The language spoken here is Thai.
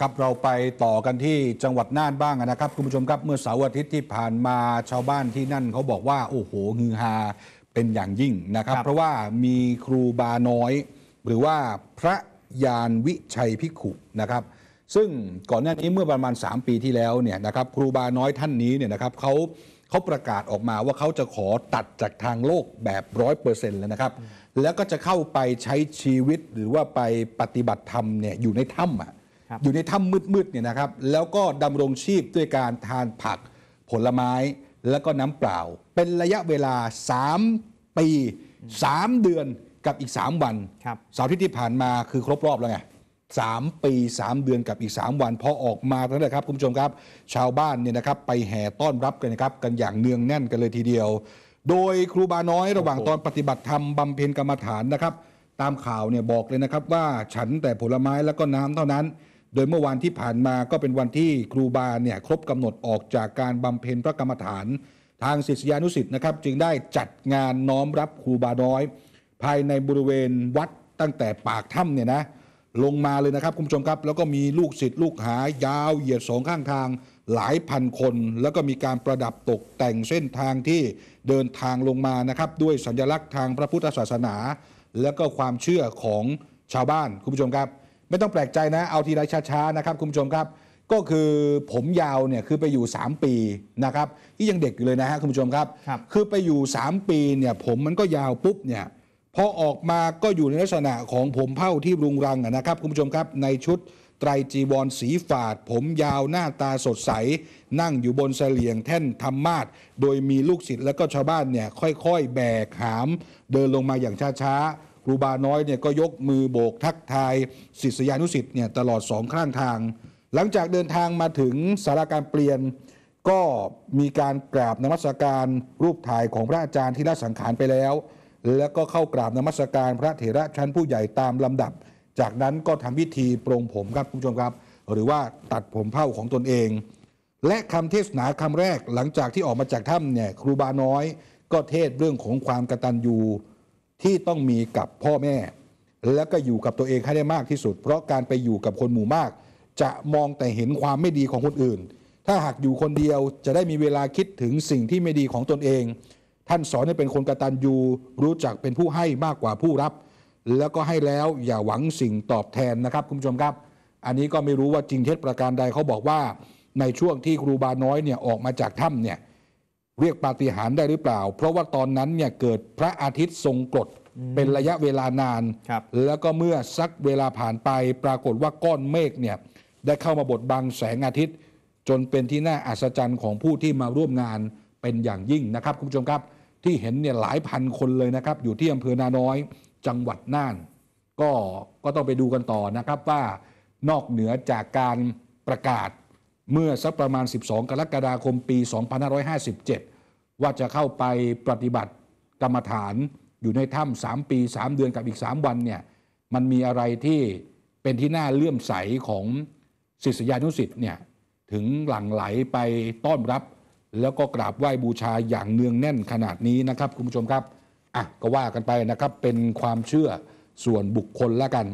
ครับเราไปต่อกันที่จังหวัดน่านบ้างนะครับ คุณผู้ชมครับเมื่อเสาร์อาทิตย์ที่ผ่านมาชาวบ้านที่นั่น เขาบอกว่าโอ้โหฮือฮาเป็นอย่างยิ่งนะครับ เพราะว่ามีครูบาน้อย หรือว่าพระยานวิชัยพิขุนะครับ ซึ่งก่อนหน้านี้เมื่อประมาณ 3 ปีที่แล้วเนี่ยนะครับครูบาน้อยท่านนี้เนี่ยนะครับเขาเขาประกาศออกมาว่าเขาจะขอตัดจากทางโลกแบบร้อยเปอร์เซ็นต์แล้วนะครับ แล้วก็จะเข้าไปใช้ชีวิตหรือว่าไปปฏิบัติธรรมเนี่ยอยู่ในถ้ำอ่ะอยู่ในถ้ำมืดๆเนี่ยนะครับแล้วก็ดำรงชีพด้วยการทานผักผลไม้แล้วก็น้ำเปล่า เป็นระยะเวลา 3 ปี 3 เดือนกับอีก 3 วันเสาวที่ที่ผ่านมาคือครบรอบแล้วไงสามปีสามเดือนกับอีกสามวันพอออกมาแล้วนะครับคุณผู้ชมครับชาวบ้านเนี่ยนะครับไปแห่ต้อนรับกันนะครับกันอย่างเนืองแน่นกันเลยทีเดียว โดยครูบาน้อยระหว่างตอนปฏิบัติธรรมบำเพ็ญกรรมฐานนะครับ ตามข่าวเนี่ยบอกเลยนะครับว่าฉันแต่ผลไม้แล้วก็น้ำเท่านั้นโดยเมื่อวานที่ผ่านมาก็เป็นวันที่ครูบาเนี่ยครบกำหนดออกจากการบำเพ็ญพระกรรมฐาน ทางศิษยานุสิตนะครับจึงได้จัดงานน้อมรับครูบาน้อย ภายในบริเวณวัดตั้งแต่ปากถ้ำเนี่ยนะลงมาเลยนะครับคุณผู้ชมครับ แล้วก็มีลูกศิษย์ลูกหายาว เหยียดสองข้างทาง หลายพันคน แล้วก็มีการประดับตกแต่งเส้นทางที่เดินทางลงมานะครับด้วยสัญลักษณ์ทางพระพุทธศาสนา และก็ความเชื่อของชาวบ้านคุณผู้ชมครับไม่ต้องแปลกใจนะ เอาทีไรช้าๆนะครับคุณผู้ชมครับ ก็คือผมยาวเนี่ยคือไปอยู่ 3 ปีนะครับที่ยังเด็กอยู่เลยนะฮะคุณผู้ชมครับ คือไปอยู่ 3 ปีเนี่ยผมมันก็ยาวปุ๊บเนี่ยพอออกมาก็อยู่ในลักษณะของผมเผ่าที่รุงรังนะครับ คุณผู้ชมครับในชุดไตรจีวรสีฝาด ผมยาวหน้าตาสดใส นั่งอยู่บนเสลียงแท่นธรรมาส โดยมีลูกศิษย์และก็ชาวบ้านเนี่ยค่อย ๆ แบกหาม เดินลงมาอย่างช้าๆครูบาน้อยเนี่ยก็ยกมือโบกทักทายศิษยานุศิษย์เนี่ยตลอดสองข้างทาง หลังจากเดินทางมาถึงสาราการเปลี่ยน ก็มีการกราบนมัสการรูปถ่ายของพระอาจารย์ที่ละสังขารไปแล้ว แล้วก็เข้ากราบนมัสการพระเถระชั้นผู้ใหญ่ตามลำดับ จากนั้นก็ทำพิธีปรงผมครับคุณผู้ชมครับ หรือว่าตัดผมเผ้าของตนเอง และคำเทศนาคำแรก หลังจากที่ออกมาจากถ้ำเนี่ยครูบาน้อย ก็เทศเรื่องของความกตัญญูที่ต้องมีกับพ่อแม่ แล้วก็อยู่กับตัวเองให้ได้มากที่สุด เพราะการไปอยู่กับคนหมู่มาก จะมองแต่เห็นความไม่ดีของคนอื่น ถ้าหากอยู่คนเดียวจะได้มีเวลาคิดถึงสิ่งที่ไม่ดีของตนเอง ท่านสอนให้เป็นคนกตัญญูรู้จักเป็นผู้ให้มากกว่าผู้รับ แล้วก็ให้แล้วอย่าหวังสิ่งตอบแทนนะครับคุณผู้ชมครับ อันนี้ก็ไม่รู้ว่าจริงเท็จประการใดเขาบอกว่าในช่วงที่ครูบาน้อยเนี่ยออกมาจากถ้ำเนี่ยเรียกปาฏิหาริย์ได้หรือเปล่า เพราะว่าตอนนั้นเนี่ยเกิดพระอาทิตย์ทรงกรดเป็นระยะเวลานานแล้วก็เมื่อสักเวลาผ่านไปปรากฏว่าก้อนเมฆเนี่ยได้เข้ามาบดบังแสงอาทิตย์ จนเป็นที่น่าอัศจรรย์ของผู้ที่มาร่วมงานเป็นอย่างยิ่งนะครับ คุณผู้ชมครับที่เห็นเนี่ยหลายพันคนเลยนะครับอยู่ที่อำเภอนาน้อย จังหวัดน่านก็ก็ต้องไปดูกันต่อนะครับว่านอกเหนือจากการประกาศเมื่อสักประมาณ 12 กรกฎาคมปี 2557 ว่าจะเข้าไปปฏิบัติกรรมฐานอยู่ในถ้ำ 3 ปี 3 เดือนกับอีก 3 วันเนี่ย มันมีอะไรที่เป็นที่น่าเลื่อมใสของศิษยานุศิษย์เนี่ย ถึงหลั่งไหลไปต้อนรับ แล้วก็กราบไหว้บูชาอย่างเนืองแน่นขนาดนี้นะครับ คุณผู้ชมครับ อ่ะ ก็ว่ากันไปนะครับ เป็นความเชื่อส่วนบุคคลละกัน